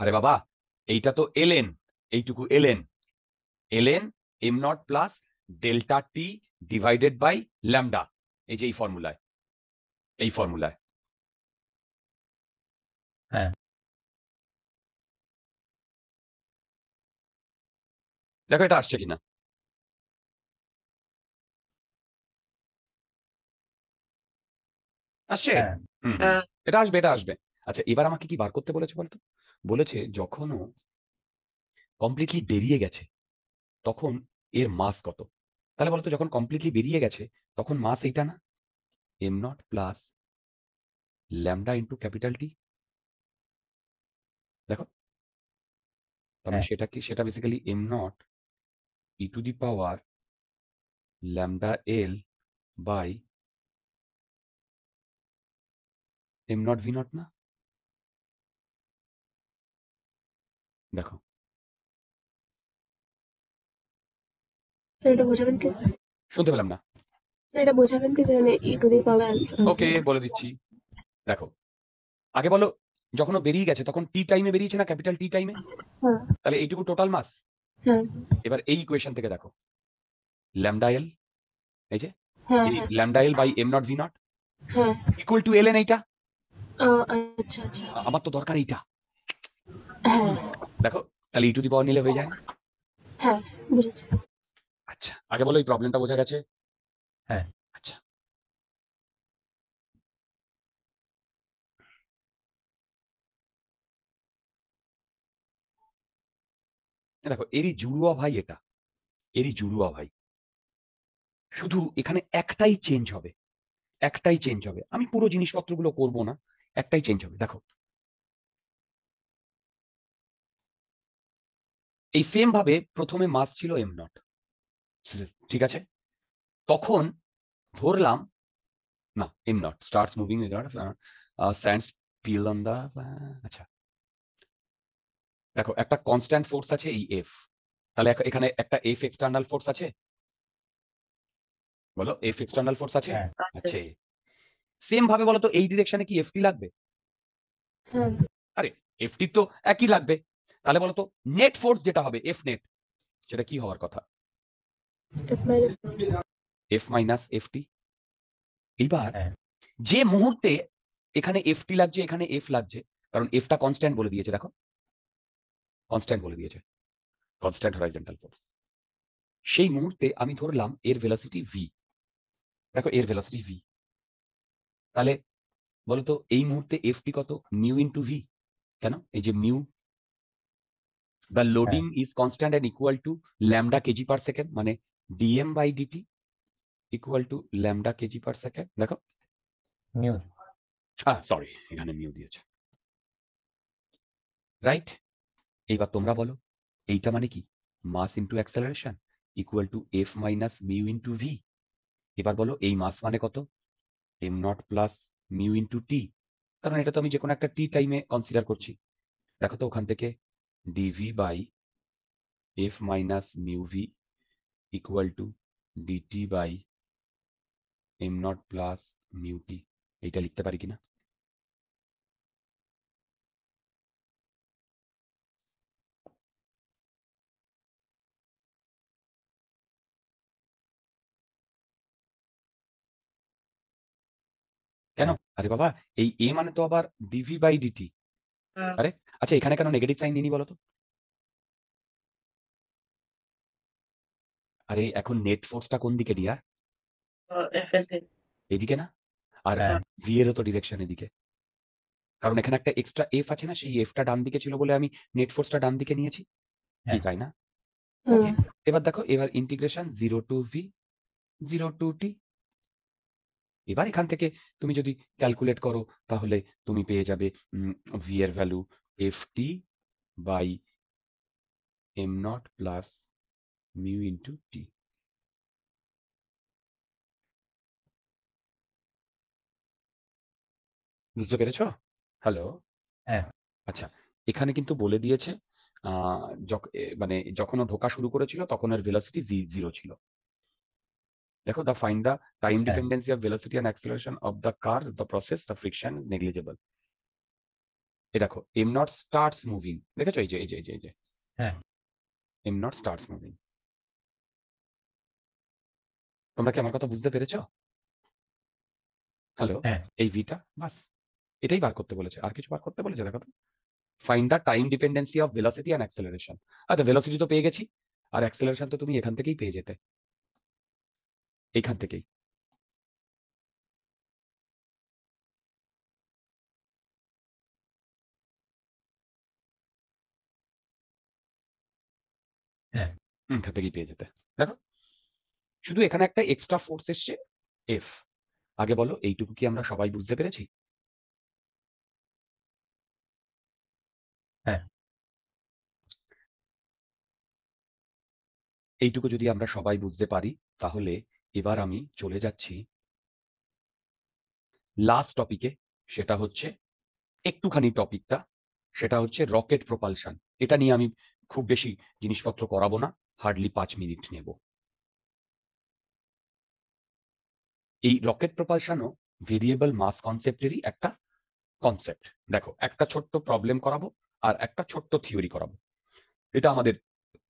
আরে বাবা এইটা তো এলেন এইটুকু L N L N M naught plus delta T divided by lambda এই যে এই ফর্মুলায় এই ফর্মুলায় হ্যাঁ দেখো এটা আসছে কিনা আসছে হ্যাঁ। এটা আসবে এটা আসবে আচ্ছা এবার আমাকে কি বার করতে বলেছে বলতো বলেছে ও কমপ্লিটলি বেরিয়ে গেছে তখন এর মাস কত তাহলে বলতো যখন কমপ্লিটলি বেরিয়ে গেছে তখন মাস এইটা না M naught plus lambda into capital T দেখো তাহলে হ্যাঁ। সেটা কি সেটা basically M naught E to the power lambda L by M naught V naught না দেখো শুনতে পেলাম না মানে ওকে বলে দিচ্ছি দেখো আগে বলো যখন ও বেরিয়ে গেছে তখন টি টাইমে বেরিয়েছে না ক্যাপিটাল টি টাইমে হ্যাঁ। তাহলে এইটুকু টোটাল মাস হ্যাঁ। এবার এই ইকুয়েশন থেকে দেখো ল্যামডা এই যে by M naught V naught equal to L N এইটা আচ্ছা, আচ্ছা। আমার তো দরকার এইটা <coughs> দেখো তাহলে দি পাওয়ার নিলে হয়ে যায় হ্যাঁ বুঝেছি আচ্ছা আগে বলো এই প্রবলেমটা বোঝা গেছে হ্যাঁ আচ্ছা দেখো এরই জুড়ুয়া ভাই এটা এরই জুড়ুয়া ভাই শুধু এখানে একটাই চেঞ্জ হবে একটাই চেঞ্জ হবে আমি পুরো জিনিসপত্রগুলো করব না একটাই চেঞ্জ হবে দেখো এই সেম ভাবে প্রথমে মাস ছিল এম নট ঠিক আছে তখন ধরলাম না M naught starts moving sands fill on the আচ্ছা দেখো একটা কনস্ট্যান্ট ফোর্স আছে এই এফ তাহলে এখানে একটা এফ এক্সটার্নাল ফোর্স আছে বলো এফ এক্সটার্নাল ফোর্স আছে আছে সেম ভাবে বলো তো এই ডিরেকশনে কি টি লাগবে আরে টি তো একই লাগবে তাহলে বলতো নেট ফোর্স যেটা হবে এফ নেট সেটা কি হওয়ার কথা এফ মাইনাস এফ টি এইবার হ্যাঁ। যে মুহূর্তে এখানে এফ টি লাগছে এখানে এফ লাগছে কারণ কনস্ট্যান্ট বলে দিয়েছে দেখো কনস্ট্যান্ট বলে দিয়েছে কনস্ট্যান্ট হরাইজেন্টাল ফোর্স সেই মুহূর্তে আমি ধরলাম এর ভেলোসিটি ভি দেখো এর ভেলোসিটি ভি তাহলে বলতো এই মুহূর্তে এফ টি কত মিউ ইন্টু ভি কেন এই যে mu the loading is constant and equal to lambda KG per second মানে DM by DT equal to lambda KG per second দেখো মিউ সরি এখানে মিউ দিয়েছে রাইট এইবার তোমরা বলো এইটা মানে কি mass into acceleration equal to F minus mu into V এবার বলো এই মাস মানে কত M naught plus mu into T কারণ এটা তো আমি যে কোনো একটা টি টাইমে কনসিডার করছি দেখো তো ওখান থেকে dv by f minus mu v equal to dt by m not plus mu t এটা লিখতে পারি কিনা কেন আরে বাবা এই এ মানে তো আবার ডিভি বাই ডিটি আরে আচ্ছা এখানে কেন নেগেটিভ সাইন নিনি বলতো আরে এখন নেট ফোর্সটা কোন দিকে দিয়া এদিকে না আর ভি হ্যাঁ। এর তো ডিরেকশন এদিকে কারণ এখানে একটা এক্সট্রা এফ আছে না সেই এফটা ডান দিকে ছিল বলে আমি নেট ফোর্সটা ডান দিকে নিয়েছি হ্যাঁ। তাই না এবার দেখো এবার integration zero to V zero to T এবার এখান থেকে তুমি যদি ক্যালকুলেট করো তাহলে তুমি পেয়ে যাবে ভি এর value FT by M naught plus mu into T বুঝতে পেরেছ হ্যালো হ্যাঁ আচ্ছা এখানে কিন্তু বলে দিয়েছে মানে যখন ঢোকা শুরু করেছিল তখন এর ভেলোসিটি জিরো ছিল দেখো the find the time dependency of velocity and acceleration of the car the process the friction negligible এই দেখো এম নট স্টার্টস মুভিং দেখেছো এই যে এই যে এই যে হ্যাঁ এম নট স্টার্টস মুভিং তোমরা কি আমার কথা বুঝতে পেরেছো হ্যালো এই ভিটা বাস এটাই বার করতে বলেছে আর কিছু বার করতে বলেছে দেখো তো find the time dependency of velocity and acceleration আচ্ছা ভেলোসিটি তো পেয়ে গেছি আর অ্যাক্সেলারেশন তো তুমি এখান থেকেই পেয়ে যেতে এখান থেকেই এখান থেকেই পেয়ে যেতে হ্যাঁ। দেখো শুধু এখানে একটা এক্সট্রা ফোর্স এসছে এফ আগে বলো এইটুকু কি আমরা সবাই বুঝতে পেরেছি হ্যাঁ এইটুকু যদি আমরা সবাই বুঝতে পারি তাহলে এবার আমি চলে যাচ্ছি লাস্ট টপিকে সেটা হচ্ছে একটুখানি টপিকটা সেটা হচ্ছে রকেট প্রপালশন এটা নিয়ে আমি খুব বেশি জিনিসপত্র করাবো না হার্ডলি পাঁচ মিনিট নেব এই রকেট প্রপালশনও ভেরিয়েবল মাস কনসেপ্টেরই একটা কনসেপ্ট দেখো একটা ছোট্ট প্রবলেম করাবো আর একটা ছোট্ট থিওরি করাবো এটা আমাদের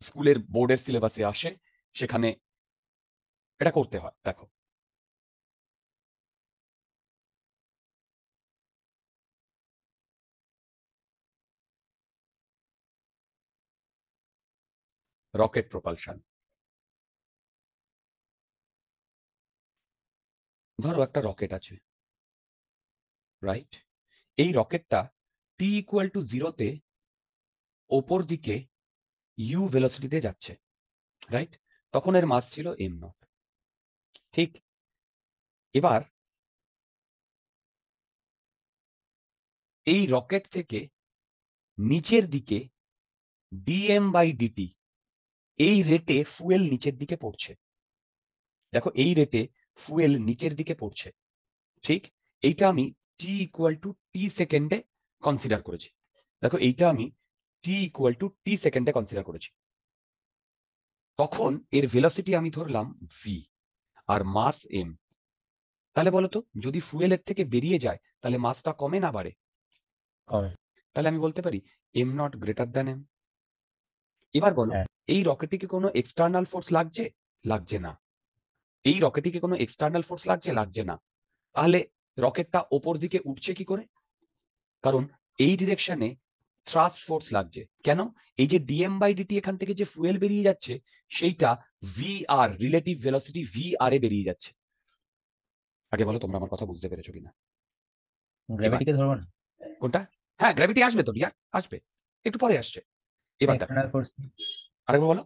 স্কুলের বোর্ডের সিলেবাসে আসে সেখানে এটা করতে হয় দেখো রকেট প্রপালশন ধরো একটা রকেট আছে রাইট এই রকেটটা টি ইকুয়াল টু জিরোতে ওপর দিকে ইউ ভেলোসিটিতে যাচ্ছে রাইট তখন এর মাস ছিল এম নট ঠিক এবার এই রকেট থেকে নিচের দিকে ডিএম বাই ডিটি এই রেটে ফুয়েল নিচের দিকে পড়ছে দেখো এই রেটে ফুয়েল নিচের দিকে পড়ছে ঠিক এইটা আমি টি ইকুয়াল টু টি সেকেন্ডে কনসিডার করেছি দেখো এইটা আমি টি ইকুয়াল টু টি সেকেন্ডে কনসিডার করেছি তখন এর ভেলোসিটি আমি ধরলাম ভি আর মাস এম তাহলে বলতো যদি ফুয়েলের থেকে বেরিয়ে যায় তাহলে মাসটা কমে না বাড়ে তাহলে আমি বলতে পারি M naught greater than M এবার বলো হ্যাঁ। এই রকেটে কি কোনো এক্সটার্নাল ফোর্স লাগছে লাগছে না এই রকেটে কি কোনো এক্সটার্নাল ফোর্স লাগছে লাগছে না তাহলে রকেটটা ওপর দিকে উঠছে কি করে কারণ এই ডিরেকশনে থ্রাস্ট ফোর্স লাগছে কেন এই যে ডিএম বাই ডিটি এখান থেকে যে ফুয়েল বেরিয়ে যাচ্ছে সেইটা V R relative velocity V R এ বেরিয়ে যাচ্ছে আগে বলো তোমরা আমার কথা বুঝতে পেরেছো কিনা গ্র্যাভিটিকে ধরবো না কোনটা হ্যাঁ গ্র্যাভিটি আসবে তো রিয়া আসবে একটু পরে আসছে এবার ফোর্স আরেকবার বলো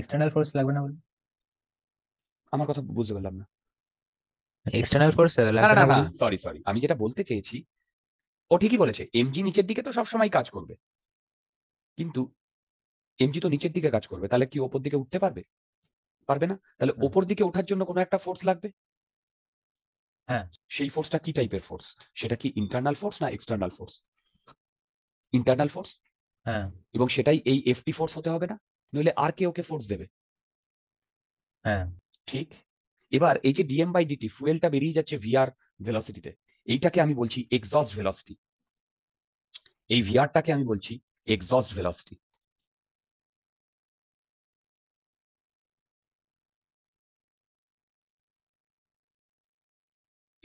এক্সটার্নাল ফোর্স লাগবে না বলো আমার কথা বুঝতে পারলাম না এক্সটার্নাল ফোর্স লাগবে না সরি সরি আমি যেটা বলতে চেয়েছি ও ঠিকই বলেছে এমজি নিচের দিকে তো সবসময় কাজ করবে কিন্তু এমজি তো নিচের দিকে কাজ করবে তাহলে কি ওপর দিকে উঠতে পারবে পারবে না তাহলে হ্যাঁ। ওপর দিকে ওঠার জন্য কোনো একটা ফোর্স লাগবে হ্যাঁ সেই ফোর্সটা কি টাইপের ফোর্স সেটা কি ইন্টারনাল ফোর্স না এক্সটার্নাল ফোর্স ইন্টারনাল ফোর্স হ্যাঁ এবং সেটাই এই এফটি ফোর্স হতে হবে না নইলে আর কে ওকে ফোর্স দেবে হ্যাঁ ঠিক এবার এই যে ডিএম বাই ডিটি ফুয়েলটা বেরিয়ে যাচ্ছে ভিআর ভেলোসিটিতে এইটাকে আমি বলছি এক্সস্ট ভেলোসিটি এই ভিআরটাকে আমি বলছি এক্সস্ট ভেলোসিটি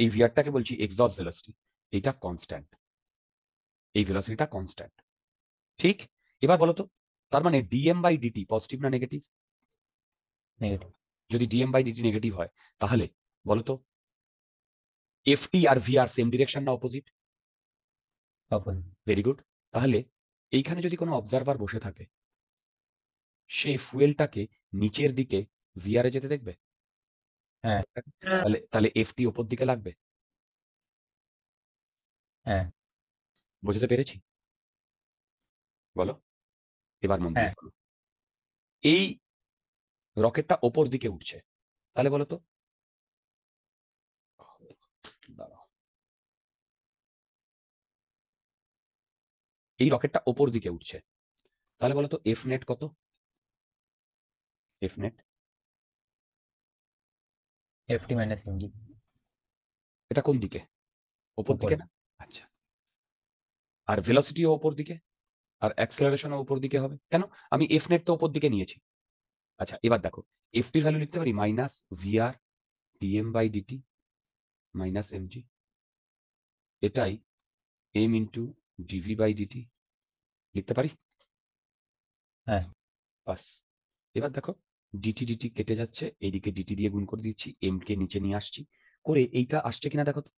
এই ভিআরটাকে বলছি এক্সস্ট ভেলোসিটি এটা কনস্ট্যান্ট এই ভেলোসিটিটা কনস্ট্যান্ট ঠিক এবার বলতো তার মানে ডিএম বাই ডিটি পজিটিভ না নেগেটিভ যদি ডিএম বাই ডিটি নেগেটিভ হয় তাহলে বলতো এফটি আর ভি আর সেম ডিরেকশন না অপোজিট ভেরি গুড তাহলে এইখানে যদি কোনো অবজারভার বসে থাকে সে ফুয়েলটাকে নিচের দিকে ভিআরে যেতে দেখবে হ্যাঁ তাহলে তাহলে এফটি ওপর দিকে লাগবে হ্যাঁ বুঝতে পেরেছি বলো এবার মন হ্যাঁ। এই রকেটটা ওপর দিকে উঠছে তাহলে বলো তো এই রকেটটা ওপর দিকে উঠছে তাহলে বলো তো এফ নেট কত F net FT minus MG এটা কোন দিকে ওপর দিকে না আচ্ছা আর ভেলোসিটিও ওপর দিকে আর অ্যাক্সেলারেশনও উপর দিকে হবে কেন আমি এফ নেট তো উপর দিকে নিয়েছি আচ্ছা এবার দেখো এফ টি ভ্যালু লিখতে পারি minus VR DM by DT minus MG এটাই M into DV by DT লিখতে পারি হ্যাঁ বাস এবার দেখো ডিটি ডিটি কেটে যাচ্ছে এইদিকে ডিটি দিয়ে গুণ করে দিচ্ছি এম কে নিচে নিয়ে আসছি করে এইটা আসছে কিনা দেখো তো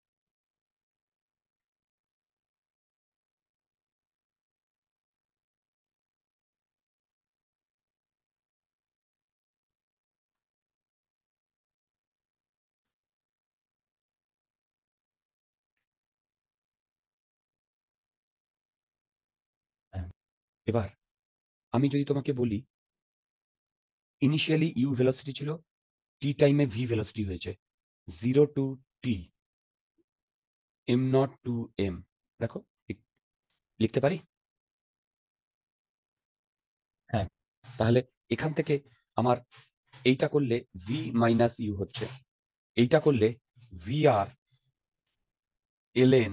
এবার আমি যদি তোমাকে বলি ইনিশিয়ালি ইউ ভেলোসিটি ছিল টি টাইমে ভি ভেলোসিটি হয়েছে zero to T M naught to M দেখো লিখতে পারি হ্যাঁ তাহলে এখান থেকে আমার এইটা করলে ভি মাইনাস ইউ হচ্ছে এইটা করলে ভি আর এলেন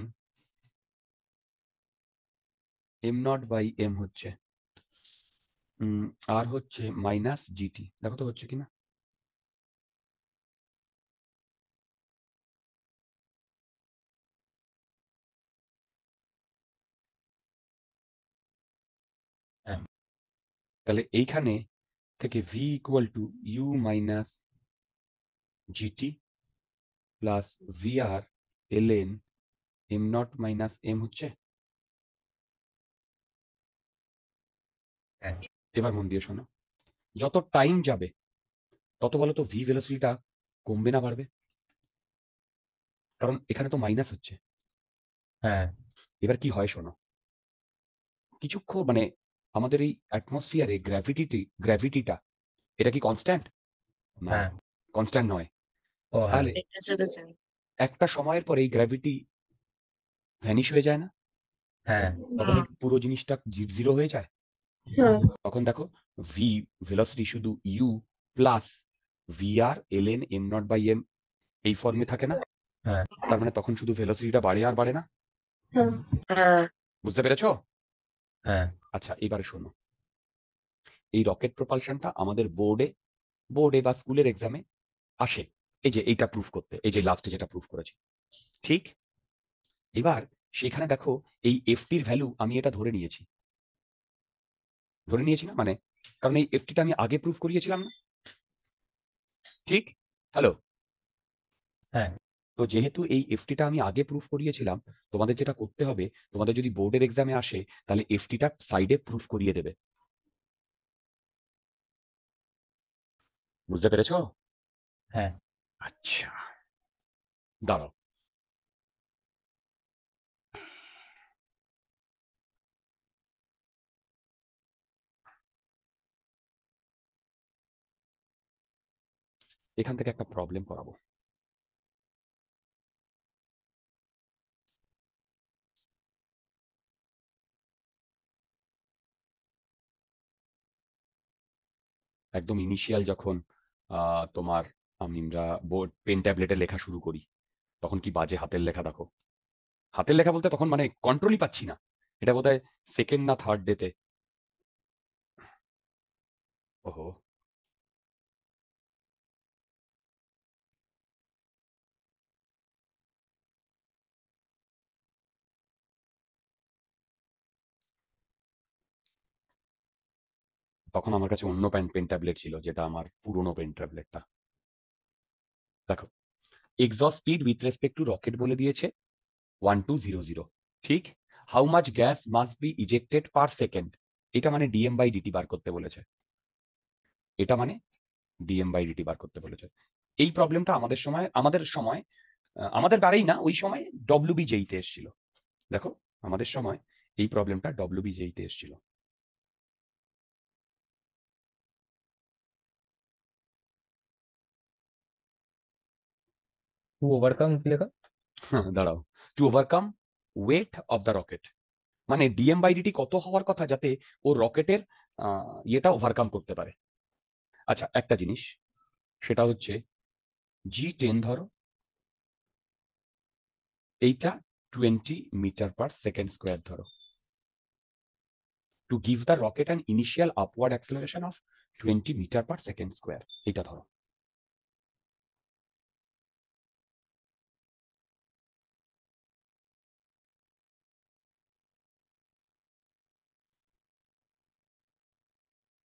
এম নট বাই এম হচ্ছে আর হচ্ছে মাইনাস জিটি দেখো তো হচ্ছে কিনা হ্যাঁ। তাহলে এইখানে থেকে V equal to U minus GT plus V R L N M naught minus M হচ্ছে এবার মন দিয়ে শোনো যত টাইম যাবে তত বলো তো ভি ভেলোসিটিটা কমবে না বাড়বে কারণ এখানে তো মাইনাস হচ্ছে হ্যাঁ এবার কি হয় শোনো কিছুক্ষণ মানে আমাদের এই অ্যাটমসফিয়ারে গ্র্যাভিটিটি গ্র্যাভিটিটা এটা কি কনস্ট্যান্ট না কনস্ট্যান্ট নয় হ্যাঁ। তাহলে একটা সময়ের পরে এই গ্র্যাভিটি ভ্যানিশ হয়ে যায় না হ্যাঁ পুরো জিনিসটা জিরো হয়ে যায় হ্যাঁ। তখন দেখো ভি ভেলোসিটি শুধু U plus V R L N M naught by M এই ফর্মে থাকে না হ্যাঁ। তার মানে তখন শুধু ভেলোসিটিটা বাড়ে আর বাড়ে না হ্যাঁ। বুঝতে পেরেছো হ্যাঁ আচ্ছা এবারে শোনো এই রকেট প্রপালশনটা আমাদের বোর্ডে বোর্ডে বা স্কুলের এক্সামে আসে এই যে এইটা প্রুফ করতে এই যে লাস্টে যেটা প্রুফ করেছি ঠিক এবার সেখানে দেখো এই এফটির ভ্যালু আমি এটা ধরে নিয়েছি ধরে নিয়েছি না মানে কারণ এই এফটিটা আমি আগে প্রুফ করিয়েছিলাম না ঠিক হ্যালো হ্যাঁ তো যেহেতু এই এফটিটা আমি আগে প্রুফ করিয়েছিলাম তোমাদের যেটা করতে হবে তোমাদের যদি বোর্ডের এক্সামে আসে তাহলে এফটিটা সাইডে প্রুফ করিয়ে দেবে বুঝতে পেরেছো হ্যাঁ আচ্ছা দাঁড়াও এখান থেকে একটা প্রবলেম করাবো একদম ইনিশিয়াল যখন তোমার আমরা বোর্ড পেন ট্যাবলেটে লেখা শুরু করি তখন কি বাজে হাতের লেখা দেখো হাতের লেখা বলতে তখন মানে কন্ট্রোলই পাচ্ছি না এটা হয় সেকেন্ড না থার্ড ডেতে ওহো তখন আমার কাছে অন্য পেন পেন ট্যাবলেট ছিল যেটা আমার পুরনো পেন ট্যাবলেটটা দেখো exhaust speed with respect to rocket বলে দিয়েছে ওয়ান টু জিরো জিরো ঠিক how much gas must be ejected per second এটা মানে ডিএম বাই ডিটি বার করতে বলেছে এটা মানে ডিএম বাই ডিটি বার করতে বলেছে এই প্রবলেমটা আমাদের সময় আমাদের সময় আমাদের বারেই না ওই সময় ডব্লিউবি জেইতে এসেছিল দেখো আমাদের সময় এই প্রবলেমটা ডব্লিউবি জেইতে এসেছিল টু ওভারকাম কি লেখা হ্যাঁ, দাঁড়াও to overcome weight of the rocket মানে ডিএম বাই ডিটি কত হওয়ার কথা যাতে ও রকেটের ইয়েটা ওভারকাম করতে পারে আচ্ছা একটা জিনিস সেটা হচ্ছে জি টেন ধরো এইটা twenty metre per second square ধরো to give the rocket an initial upward acceleration of twenty metre per second square এটা ধরো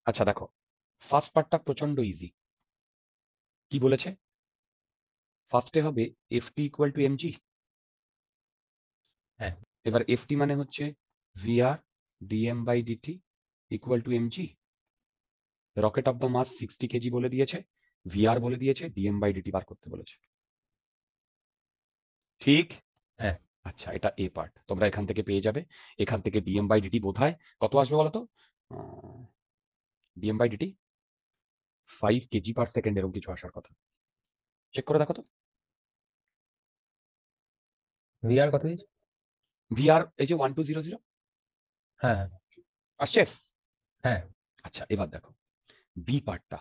আচ্ছা দেখো ফার্স্ট পার্টটা প্রচন্ড ইজি কি বলেছে ফার্স্টে হবে F T equal to MG হ্যাঁ এবার এফ টি মানে হচ্ছে V R DM by DT equal to MG rocket of the mass sixty KG বলে দিয়েছে ভি আর বলে দিয়েছে ডিএম বাই ডিটি বার করতে বলেছে ঠিক হ্যাঁ আচ্ছা এটা এ পার্ট তোমরা এখান থেকে পেয়ে যাবে এখান থেকে ডিএম বাই ডিটি বোধ হয় কত আসবে বলো তো DM by DT five KG per second এরকম কিছু আসার কথা চেক করে দেখো তো ভিআর কত ভিআর এই যে ওয়ান টু জিরো জিরো হ্যাঁ আসছে হ্যাঁ আচ্ছা এবার দেখো বি পার্টটা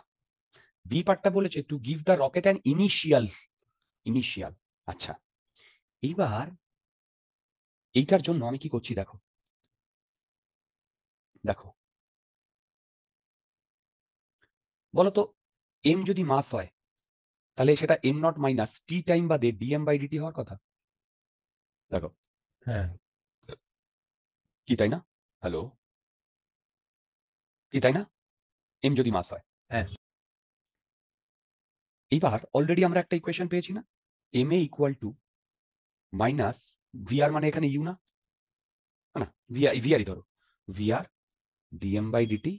বি পার্টটা বলেছে to give the rocket and initial initial আচ্ছা এইবার এইটার জন্য আমি কি করছি দেখো দেখো বলতো এম যদি মাস হয় তাহলে সেটা M naught minus T time বাদে ডিএম বাই ডিটি হওয়ার কথা দেখো হ্যাঁ কি তাই না হ্যালো কি তাই না এম যদি মাস হয় হ্যাঁ এইবার অলরেডি আমরা একটা ইকুয়েশন পেয়েছি না M A equal to minus VR মানে এখানে ইউ না না ভিআর ভিআরই ধরো VR DM by DT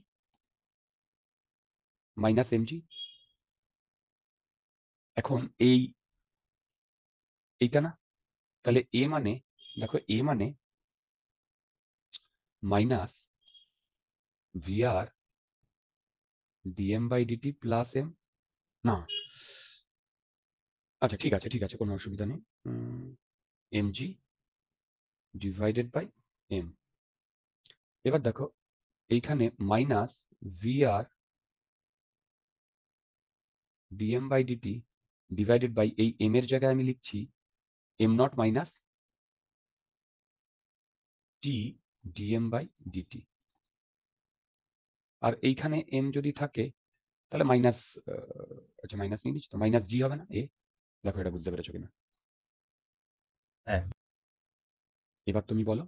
minus MG এখন এই এইটা না তাহলে এ মানে দেখো এ মানে minus VR DM by DT plus M না আচ্ছা ঠিক আছে ঠিক আছে কোনো অসুবিধা নেই M G divided by M এবার দেখো এইখানে minus VR DM by DT divided by এই m এর জায়গায় আমি লিখছি M naught minus t DM by DT আর এইখানে m যদি থাকে তাহলে মাইনাস আচ্ছা মাইনাস নিয়ে নিচ্ছি তো মাইনাস জি হবে না এ দেখো এটা বুঝতে পেরেছো কিনা হ্যাঁ এবার তুমি বলো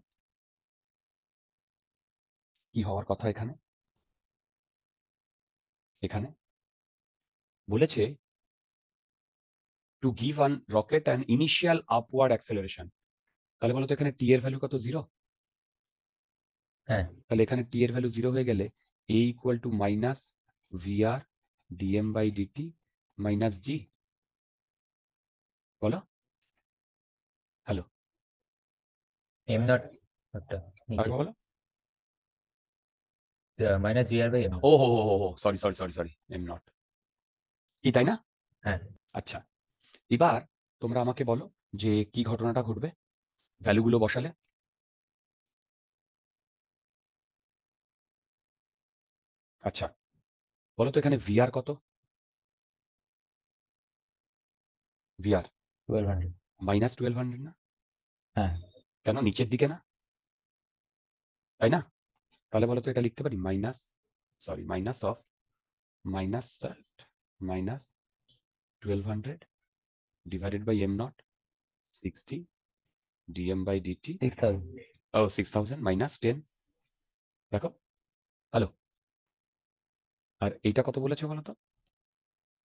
কি হওয়ার কথা এখানে এখানে বলেছে to give an rocket and initial upward acceleration তাহলে বলো তো এখানে টি এর ভ্যালু কত জিরো হ্যাঁ। তাহলে এখানে টি এর ভ্যালু জিরো হয়ে গেলে A equal to minus R DM by DT minus G বলো হ্যালো এম ডট বলো মাইনাস আর বাই এম ও হো হো হো sorry sorry sorry sorry M naught কি তাই না হ্যাঁ আচ্ছা এবার তোমরা আমাকে বলো যে কি ঘটনাটা ঘটবে ভ্যালুগুলো বসালে আচ্ছা বলো তো এখানে ভিআর কত VR twelve hundred minus twelve hundred না হ্যাঁ কেন নিচের দিকে না তাই না তাহলে বলো তো এটা লিখতে পারি minus sorry minus of minus minus 1200 divided by m naught 60 dm by dt 6000 oh 6000 minus 10 দেখো হ্যালো আর এটা কত বলেছে বলো তো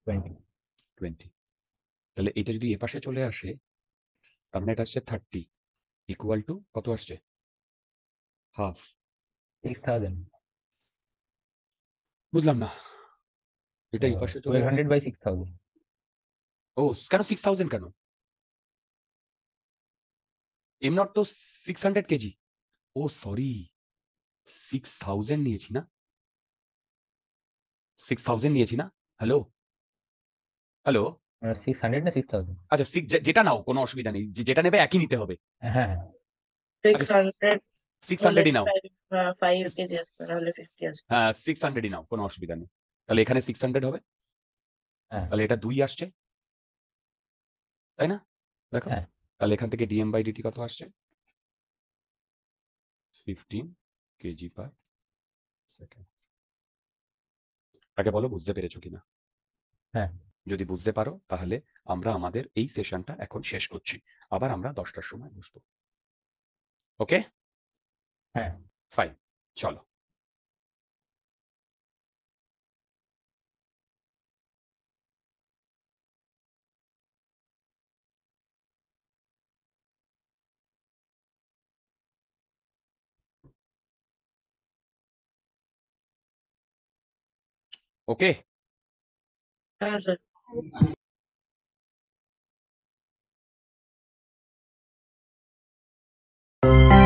20 তাহলে এটা যদি এ পাশে চলে আসে তার মানে এটা আসছে 30 ইকুয়াল টু কত আসছে হাফ 6000 বুঝলাম না এটা এই পাশে চলে বাই ও কেন কেন এম নট তো সিক্স কেজি ও সরি নিয়েছি না নিয়েছি না হ্যালো হ্যালো সিক্স হান্ড্রেড না সিক্স থাউজেন্ড আচ্ছা সিক্স যেটা নাও কোনো অসুবিধা নেই যেটা নেবে একই নিতে হবে হ্যাঁ সিক্স হান্ড্রেড সিক্স হান্ড্রেডই নাও ফাইভ কেজি আসতে হলে ফিফটি আসবে হ্যাঁ সিক্স হান্ড্রেডই নাও কোনো অসুবিধা নেই তাহলে এখানে সিক্স হান্ড্রেড হবে হ্যাঁ। তাহলে এটা দুই আসছে তাই না দেখো হ্যাঁ। তাহলে এখান থেকে ডিএম বাই ডিটি কত আসছে ফিফটিন কেজি পার সেকেন্ড আগে বলো বুঝতে পেরেছো কিনা হ্যাঁ যদি বুঝতে পারো তাহলে আমরা আমাদের এই সেশনটা এখন শেষ করছি আবার আমরা দশটার সময় বুঝবো ওকে হ্যাঁ ফাইন চলো Okay Thank you.